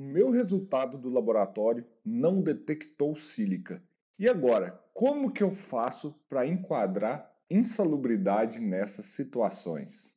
meu resultado do laboratório não detectou sílica. E agora, como que eu faço para enquadrar insalubridade nessas situações?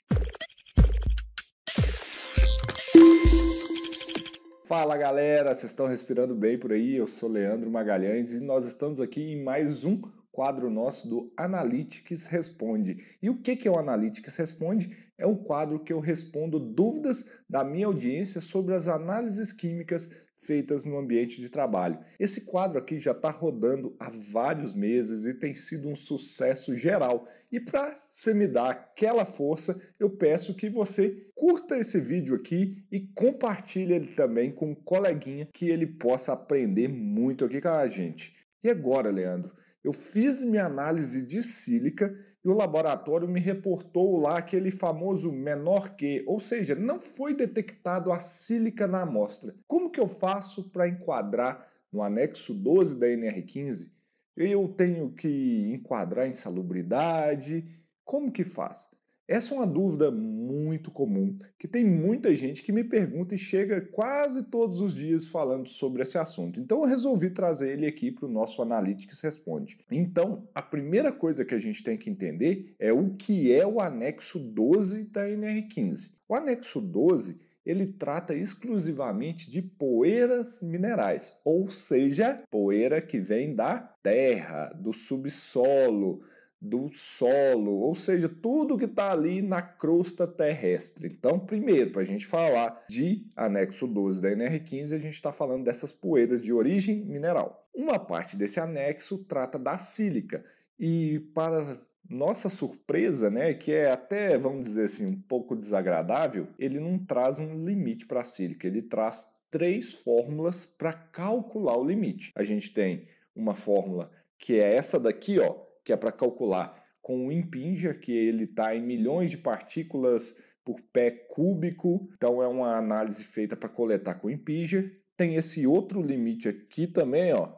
Fala galera, vocês estão respirando bem por aí? Eu sou Leandro Magalhães e nós estamos aqui em mais um quadro nosso do Analytics Responde. E o que, que é o Analytics Responde? É o quadro que eu respondo dúvidas da minha audiência sobre as análises químicas feitas no ambiente de trabalho. Esse quadro aqui já está rodando há vários meses e tem sido um sucesso geral. E para você me dar aquela força, eu peço que você curta esse vídeo aqui e compartilhe ele também com um coleguinha que ele possa aprender muito aqui com a gente. E agora, Leandro? Eu fiz minha análise de sílica e o laboratório me reportou lá aquele famoso menor que, ou seja, não foi detectado a sílica na amostra. Como que eu faço para enquadrar no anexo 12 da NR15? Eu tenho que enquadrar insalubridade? Como que faz? Essa é uma dúvida muito comum, que tem muita gente que me pergunta e chega quase todos os dias falando sobre esse assunto. Então eu resolvi trazer ele aqui para o nosso Analytics Responde. Então, a primeira coisa que a gente tem que entender é o que é o anexo 12 da NR15. O anexo 12 ele trata exclusivamente de poeiras minerais, ou seja, poeira que vem da terra, do subsolo, do solo, ou seja, tudo que está ali na crosta terrestre. Então, primeiro, para a gente falar de anexo 12 da NR15, a gente está falando dessas poeiras de origem mineral. Uma parte desse anexo trata da sílica, e para nossa surpresa, né, que é até, vamos dizer assim, um pouco desagradável, ele não traz um limite para a sílica, ele traz três fórmulas para calcular o limite. A gente tem uma fórmula que é essa daqui, ó, que é para calcular com o Impinger, que ele está em milhões de partículas por pé cúbico, então é uma análise feita para coletar com o Impinger. Tem esse outro limite aqui também, ó,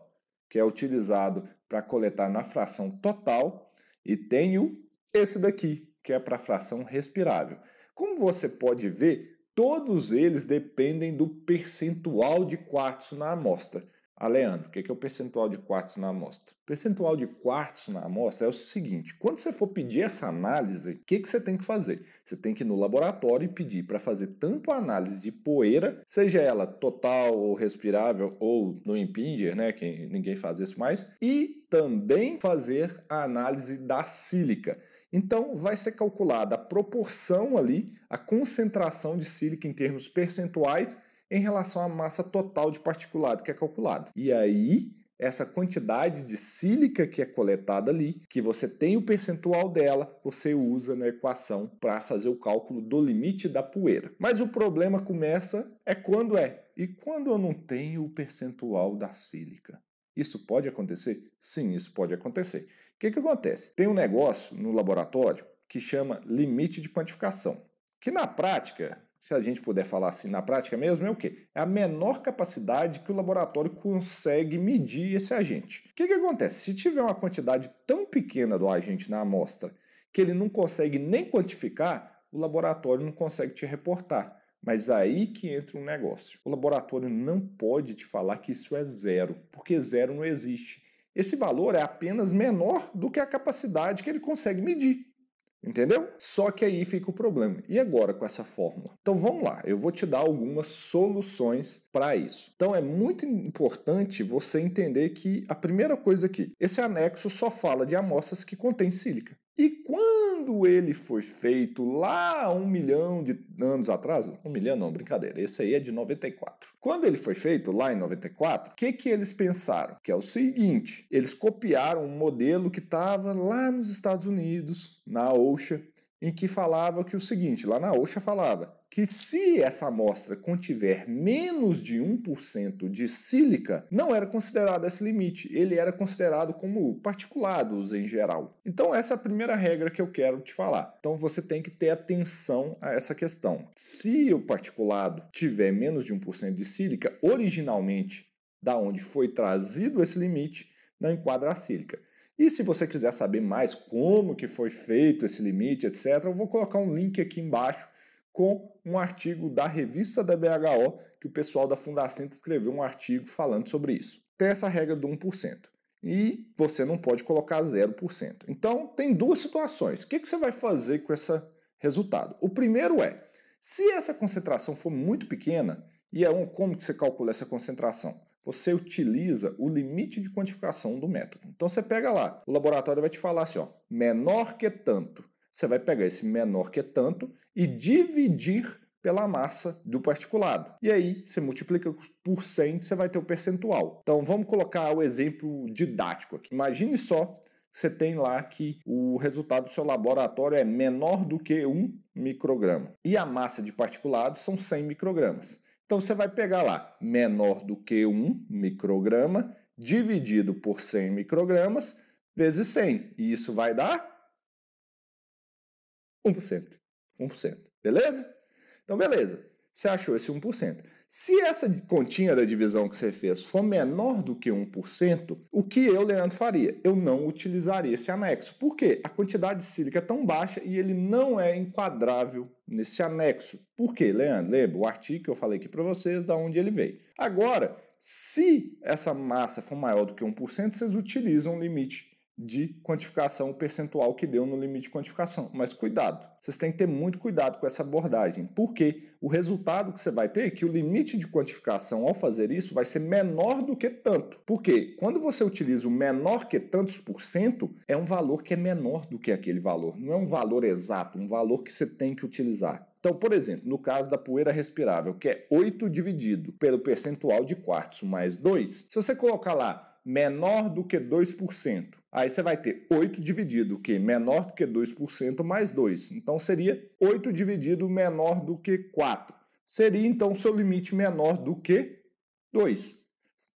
que é utilizado para coletar na fração total, e tenho esse daqui, que é para fração respirável. Como você pode ver, todos eles dependem do percentual de quartzo na amostra. Ah, Leandro, o que é o percentual de quartzo na amostra? O percentual de quartzo na amostra é o seguinte: quando você for pedir essa análise, o que, que você tem que fazer? Você tem que ir no laboratório e pedir para fazer tanto a análise de poeira, seja ela total ou respirável ou no impinger, né? Que ninguém faz isso mais, e também fazer a análise da sílica. Então, vai ser calculada a proporção ali, a concentração de sílica em termos percentuais em relação à massa total de particulado que é calculado. E aí, essa quantidade de sílica que é coletada ali, que você tem o percentual dela, você usa na equação para fazer o cálculo do limite da poeira. Mas o problema começa é quando é e quando eu não tenho o percentual da sílica. Isso pode acontecer? Sim, isso pode acontecer. O que, que acontece? Tem um negócio no laboratório que chama limite de quantificação, que na prática se a gente puder falar assim na prática mesmo, é o quê? É a menor capacidade que o laboratório consegue medir esse agente. O que, que acontece? Se tiver uma quantidade tão pequena do agente na amostra que ele não consegue nem quantificar, o laboratório não consegue te reportar. Mas aí que entra um negócio. O laboratório não pode te falar que isso é zero, porque zero não existe. Esse valor é apenas menor do que a capacidade que ele consegue medir. Entendeu? Só que aí fica o problema. E agora com essa fórmula? Então vamos lá, eu vou te dar algumas soluções para isso. Então é muito importante você entender que a primeira coisa aqui, esse anexo só fala de amostras que contêm sílica. E quando ele foi feito lá um milhão de anos atrás, um milhão não, brincadeira, esse aí é de 94. Quando ele foi feito lá em 94, o que, que eles pensaram? Que é o seguinte: eles copiaram um modelo que estava lá nos Estados Unidos, na OSHA, em que falava que o seguinte, lá na OSHA falava que se essa amostra contiver menos de 1% de sílica, não era considerado esse limite, ele era considerado como particulados em geral. Então essa é a primeira regra que eu quero te falar. Então você tem que ter atenção a essa questão. Se o particulado tiver menos de 1% de sílica, originalmente da onde foi trazido esse limite, não enquadra a sílica. E se você quiser saber mais como que foi feito esse limite, etc, eu vou colocar um link aqui embaixo com um artigo da revista da BHO, que o pessoal da Fundacenta escreveu um artigo falando sobre isso. Tem essa regra do 1%. E você não pode colocar 0%. Então, tem duas situações. O que, você vai fazer com esse resultado? O primeiro é, se essa concentração for muito pequena, e é um, como que você calcula essa concentração? Você utiliza o limite de quantificação do método. Então, você pega lá, o laboratório vai te falar assim, ó, menor que tanto. Você vai pegar esse menor que é tanto e dividir pela massa do particulado. E aí, você multiplica por 100, você vai ter o percentual. Então, vamos colocar o exemplo didático aqui. Imagine só que você tem lá que o resultado do seu laboratório é menor do que 1 micrograma. E a massa de particulado são 100 microgramas. Então, você vai pegar lá menor do que 1 micrograma dividido por 100 microgramas vezes 100. E isso vai dar 1%. 1%. Beleza? Então, beleza. Você achou esse 1%. Se essa continha da divisão que você fez for menor do que 1%, o que eu, Leandro, faria? Eu não utilizaria esse anexo. Por quê? A quantidade de sílica é tão baixa e ele não é enquadrável nesse anexo. Por quê, Leandro? Lembra o artigo que eu falei aqui para vocês, da onde ele veio. Agora, se essa massa for maior do que 1%, vocês utilizam o limite de quantificação, o percentual que deu no limite de quantificação. Mas cuidado, vocês têm que ter muito cuidado com essa abordagem, porque o resultado que você vai ter é que o limite de quantificação ao fazer isso vai ser menor do que tanto. Porque quando você utiliza o menor que tantos por cento, é um valor que é menor do que aquele valor, não é um valor exato, um valor que você tem que utilizar. Então, por exemplo, no caso da poeira respirável, que é 8 dividido pelo percentual de quartzo mais 2, se você colocar lá menor do que 2%. Aí você vai ter 8 dividido, que menor do que 2% mais 2. Então seria 8 dividido menor do que 4. Seria então seu limite menor do que 2.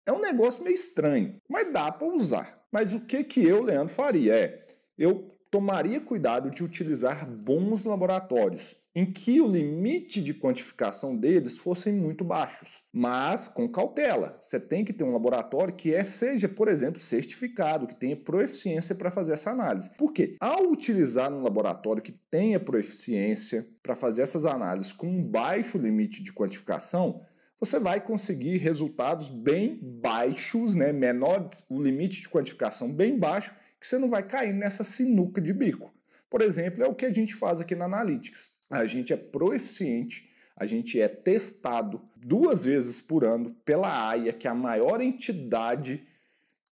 É um negócio meio estranho, mas dá para usar. Mas o que que eu, Leandro, faria é, eu tomaria cuidado de utilizar bons laboratórios, em que o limite de quantificação deles fossem muito baixos. Mas com cautela, você tem que ter um laboratório que é, seja, por exemplo, certificado, que tenha proeficiência para fazer essa análise. Porque ao utilizar um laboratório que tenha proeficiência para fazer essas análises com um baixo limite de quantificação, você vai conseguir resultados bem baixos, né? menor o limite de quantificação bem baixo que você não vai cair nessa sinuca de bico. Por exemplo, é o que a gente faz aqui na Analytics. A gente é proeficiente, a gente é testado duas vezes por ano pela AIA, que é a maior entidade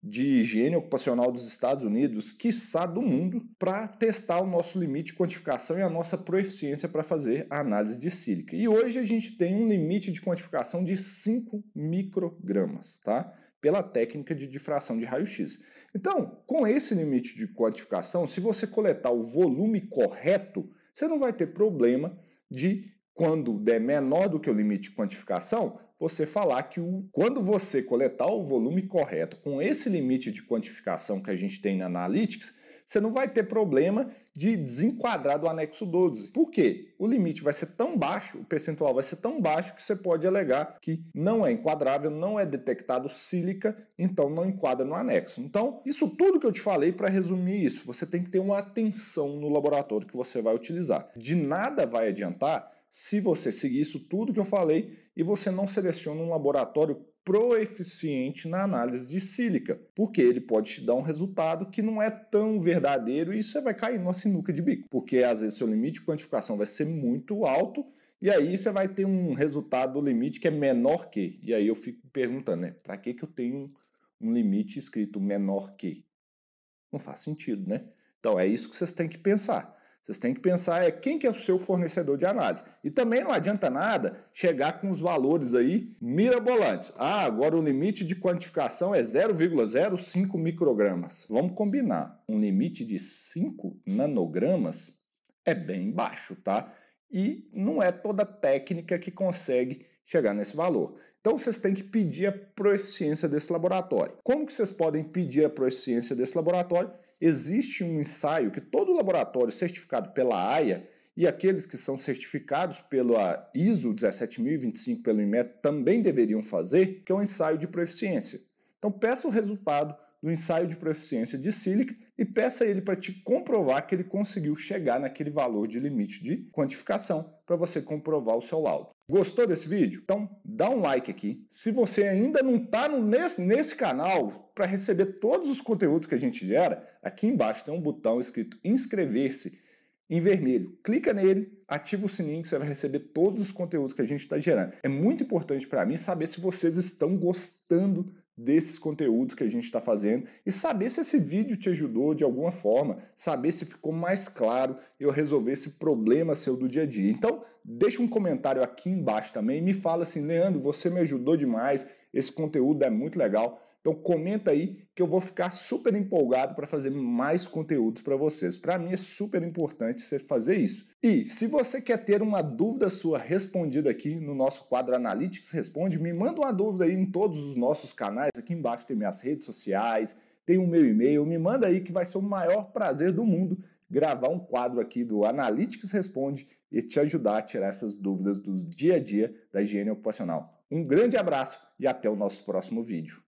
de higiene ocupacional dos Estados Unidos, quiçá do mundo, para testar o nosso limite de quantificação e a nossa proeficiência para fazer a análise de sílica. E hoje a gente tem um limite de quantificação de 5 microgramas, tá? Pela técnica de difração de raio-x. Então, com esse limite de quantificação, se você coletar o volume correto, você não vai ter problema de quando der menor do que o limite de quantificação, você falar que o, quando você coletar o volume correto com esse limite de quantificação que a gente tem na Analytics, você não vai ter problema de desenquadrar do anexo 12. Por quê? O limite vai ser tão baixo, o percentual vai ser tão baixo que você pode alegar que não é enquadrável, não é detectado sílica, então não enquadra no anexo. Então, isso tudo que eu te falei para resumir isso, você tem que ter uma atenção no laboratório que você vai utilizar. De nada vai adiantar se você seguir isso tudo que eu falei e você não seleciona um laboratório proeficiente na análise de sílica, porque ele pode te dar um resultado que não é tão verdadeiro e você vai cair numa sinuca de bico, porque às vezes seu limite de quantificação vai ser muito alto e aí você vai ter um resultado limite que é menor que. E aí eu fico perguntando, né, para que que eu tenho um limite escrito menor que? Não faz sentido, né? Então é isso que vocês têm que pensar. Vocês têm que pensar é quem que é o seu fornecedor de análise. E também não adianta nada chegar com os valores aí mirabolantes. Ah, agora o limite de quantificação é 0,05 microgramas. Vamos combinar. Um limite de 5 nanogramas é bem baixo, tá? E não é toda técnica que consegue chegar nesse valor. Então vocês têm que pedir a proeficiência desse laboratório. Como que vocês podem pedir a proeficiência desse laboratório? existe um ensaio que todo laboratório certificado pela AIA e aqueles que são certificados pela ISO 17025 pelo IMET também deveriam fazer, que é um ensaio de proficiência. Então peça o resultado do ensaio de proficiência de Silic e peça ele para te comprovar que ele conseguiu chegar naquele valor de limite de quantificação para você comprovar o seu laudo. Gostou desse vídeo? Então dá um like aqui. Se você ainda não está nesse, nesse canal para receber todos os conteúdos que a gente gera, aqui embaixo tem um botão escrito inscrever-se em vermelho. Clica nele, ativa o sininho que você vai receber todos os conteúdos que a gente está gerando. É muito importante para mim saber se vocês estão gostando desses conteúdos que a gente está fazendo e saber se esse vídeo te ajudou de alguma forma, saber se ficou mais claro eu resolver esse problema seu do dia a dia. Então, deixa um comentário aqui embaixo também, e me fala assim, Leandro, você me ajudou demais, esse conteúdo é muito legal. Então comenta aí que eu vou ficar super empolgado para fazer mais conteúdos para vocês. Para mim é super importante você fazer isso. E se você quer ter uma dúvida sua respondida aqui no nosso quadro Analytics Responde, me manda uma dúvida aí em todos os nossos canais. Aqui embaixo tem minhas redes sociais, tem o meu e-mail. Me manda aí que vai ser o maior prazer do mundo gravar um quadro aqui do Analytics Responde e te ajudar a tirar essas dúvidas do dia a dia da higiene ocupacional. Um grande abraço e até o nosso próximo vídeo.